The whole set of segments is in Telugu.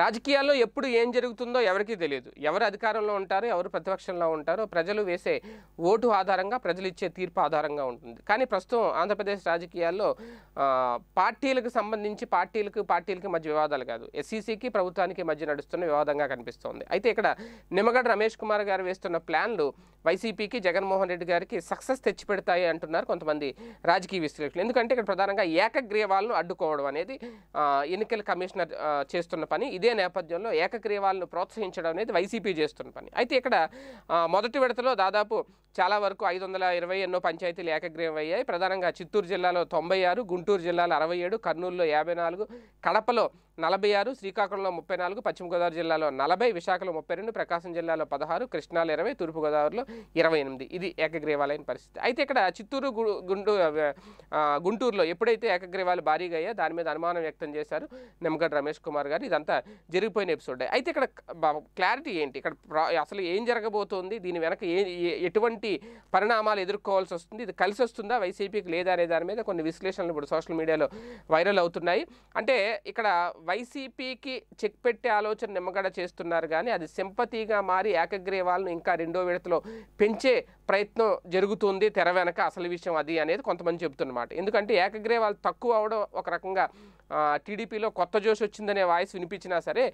రాజకీయాల్లో ఎప్పుడు ఏం జరుగుతుందో ఎవరికీ తెలియదు ఎవరు అధికారంలో ఉంటారో ఎవరు ప్రతిపక్షంలో ఉంటారో ప్రజలు వేసే ఓటు ఆధారంగా ప్రజలు ఇచ్చే తీర్పు ఆధారంగా ఉంటుంది కానీ ప్రస్తుతం ఆంధ్రప్రదేశ్ రాజకీయాల్లో పార్టీలకు సంబంధించి పార్టీలకు పార్టీలకి మధ్య వివాదాలు కాదు ఎస్సీసీకి ప్రభుత్వానికి మధ్య నడుస్తున్న వివాదంగా కనిపిస్తోంది అయితే ఇక్కడ నిమ్మగడ్డ రమేష్ కుమార్ గారు వేస్తున్న ప్లాన్లు వైసీపీకి జగన్మోహన్ రెడ్డి గారికి సక్సెస్ తెచ్చిపెడతాయి అంటున్నారు కొంతమంది రాజకీయ విశ్లేషకులు ఎందుకంటే ఇక్కడ ప్రధానంగా ఏకగ్రీవాలను అడ్డుకోవడం అనేది ఎన్నికల కమిషనర్ చేస్తున్న పని ఇది ఇదే నేపథ్యంలో ఏకగ్రీవాలను ప్రోత్సహించడం అనేది వైసీపీ చేస్తున్న పని అయితే ఇక్కడ మొదటి విడతలో దాదాపు చాలా వరకు ఐదు వందల ఇరవై ఎన్నో పంచాయతీలు ఏకగ్రీవం అయ్యాయి ప్రధానంగా చిత్తూరు జిల్లాలో తొంభై ఆరు గుంటూరు జిల్లాలో అరవై ఏడు కర్నూలులో యాభై నాలుగు కడపలో నలభై ఆరు శ్రీకాకుళంలో ముప్పై నాలుగు పశ్చిమ గోదావరి జిల్లాలో నలభై విశాఖలో ముప్పై రెండు ప్రకాశం జిల్లాలో పదహారు కృష్ణాలో ఇరవై తూర్పుగోదావరిలో ఇరవై ఎనిమిది ఇది ఏకగ్రీవాలైన పరిస్థితి అయితే ఇక్కడ చిత్తూరు గుంటూ గుంటూరులో ఎప్పుడైతే ఏకగ్రీవాలు భారీగా అయ్యా దాని మీద అనుమానం వ్యక్తం చేశారు నిమ్మగడ్డ రమేష్ కుమార్ గారు ఇదంతా జరిగిపోయిన ఎపిసోడ్ అయితే ఇక్కడ క్లారిటీ ఏంటి ఇక్కడ అసలు ఏం జరగబోతోంది దీని వెనక ఏ ఎటువంటి ఎలాంటి పరిణామాలు ఎదుర్కోవాల్సి వస్తుంది ఇది కలిసి వస్తుందా వైసీపీకి లేదా అనే దాని మీద కొన్ని విశ్లేషణలు ఇప్పుడు సోషల్ మీడియాలో వైరల్ అవుతున్నాయి అంటే ఇక్కడ వైసీపీకి చెక్ పెట్టే ఆలోచన నిమ్మగడ చేస్తున్నారు కానీ అది సింపతిగా మారి ఏకగ్రీవాలను ఇంకా రెండో విడతలో పెంచే ప్రయత్నం జరుగుతుంది తెర వెనక అసలు విషయం అది అనేది కొంతమంది చెబుతున్నమాట ఎందుకంటే వాళ్ళు తక్కువ అవడం ఒక రకంగా టీడీపీలో కొత్త జోష్ వచ్చిందనే వాయిస్ వినిపించినా సరే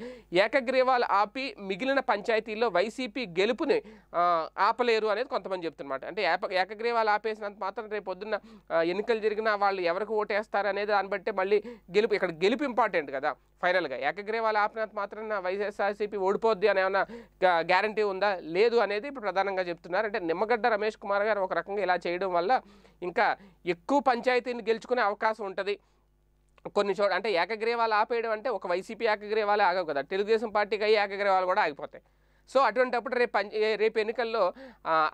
ఏకగ్రీవాలు ఆపి మిగిలిన పంచాయతీల్లో వైసీపీ గెలుపుని ఆపలేరు అనేది కొంతమంది చెప్తున్నమాట అంటే ఏప ఏకగ్రీవాలు ఆపేసినంత మాత్రం రేపు పొద్దున్న ఎన్నికలు జరిగినా వాళ్ళు ఎవరికి ఓటేస్తారు అనేది దాన్ని బట్టి మళ్ళీ గెలుపు ఇక్కడ గెలుపు ఇంపార్టెంట్ కదా ఫైనల్గా ఏకగ్రీవాలు ఆపినంత మాత్రాన వైఎస్ఆర్సీపీ ఓడిపోద్ది అని ఏమైనా గ్యారంటీ ఉందా లేదు అనేది ఇప్పుడు ప్రధానంగా చెప్తున్నారు అంటే నిమ్మగడ్డ రమేష్ కుమార్ గారు ఒక రకంగా ఇలా చేయడం వల్ల ఇంకా ఎక్కువ పంచాయతీని గెలుచుకునే అవకాశం ఉంటుంది కొన్ని చోట్ల అంటే ఏకగ్రీవాలు ఆపేయడం అంటే ఒక వైసీపీ ఏకగ్రీవాలే ఆగవు కదా తెలుగుదేశం పార్టీకి అయ్యి ఏకగ్రీవాలు కూడా ఆగిపోతాయి సో అప్పుడు రేపు రేపు ఎన్నికల్లో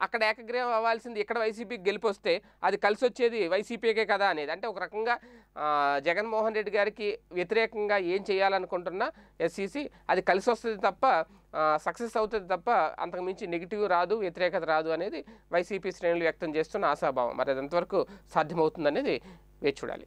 అక్కడ ఏకగ్రీవం అవ్వాల్సింది ఇక్కడ వైసీపీకి గెలిపి వస్తే అది కలిసి వచ్చేది వైసీపీకే కదా అనేది అంటే ఒక రకంగా జగన్మోహన్ రెడ్డి గారికి వ్యతిరేకంగా ఏం చేయాలనుకుంటున్నా ఎస్సీసీ అది కలిసి వస్తుంది తప్ప సక్సెస్ అవుతుంది తప్ప అంతకుమించి నెగిటివ్ రాదు వ్యతిరేకత రాదు అనేది వైసీపీ శ్రేణులు వ్యక్తం చేస్తున్న ఆశాభావం మరి ఎంతవరకు సాధ్యమవుతుందనేది వేచి చూడాలి